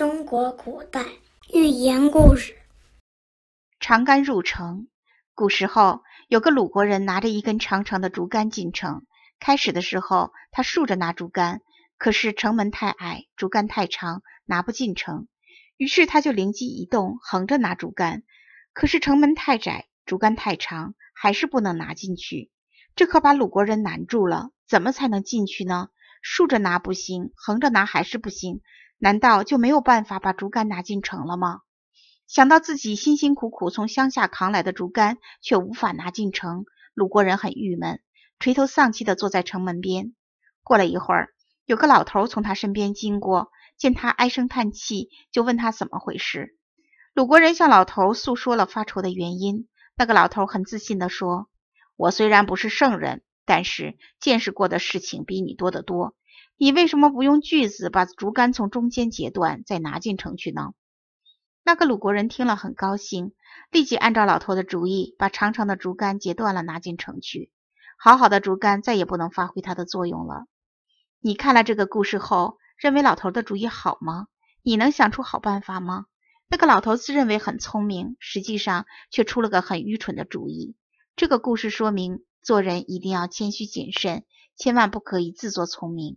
中国古代寓言故事：长杆入城。古时候有个鲁国人拿着一根长长的竹竿进城。开始的时候，他竖着拿竹竿，可是城门太矮，竹竿太长，拿不进城。于是他就灵机一动，横着拿竹竿。可是城门太窄，竹竿太长，还是不能拿进去。这可把鲁国人难住了。怎么才能进去呢？竖着拿不行，横着拿还是不行，难道就没有办法把竹竿拿进城了吗？想到自己辛辛苦苦从乡下扛来的竹竿却无法拿进城，鲁国人很郁闷，垂头丧气地坐在城门边。过了一会儿，有个老头从他身边经过，见他唉声叹气，就问他怎么回事。鲁国人向老头诉说了发愁的原因。那个老头很自信地说：“我虽然不是圣人。”但是见识过的事情比你多得多，你为什么不用锯子把竹竿从中间截断，再拿进城去呢？那个鲁国人听了很高兴，立即按照老头的主意，把长长的竹竿截断了，拿进城去。好好的竹竿再也不能发挥它的作用了。你看了这个故事后，认为老头的主意好吗？你能想出好办法吗？那个老头自认为很聪明，实际上却出了个很愚蠢的主意。这个故事说明。做人一定要谦虚谨慎，千万不可以自作聪明。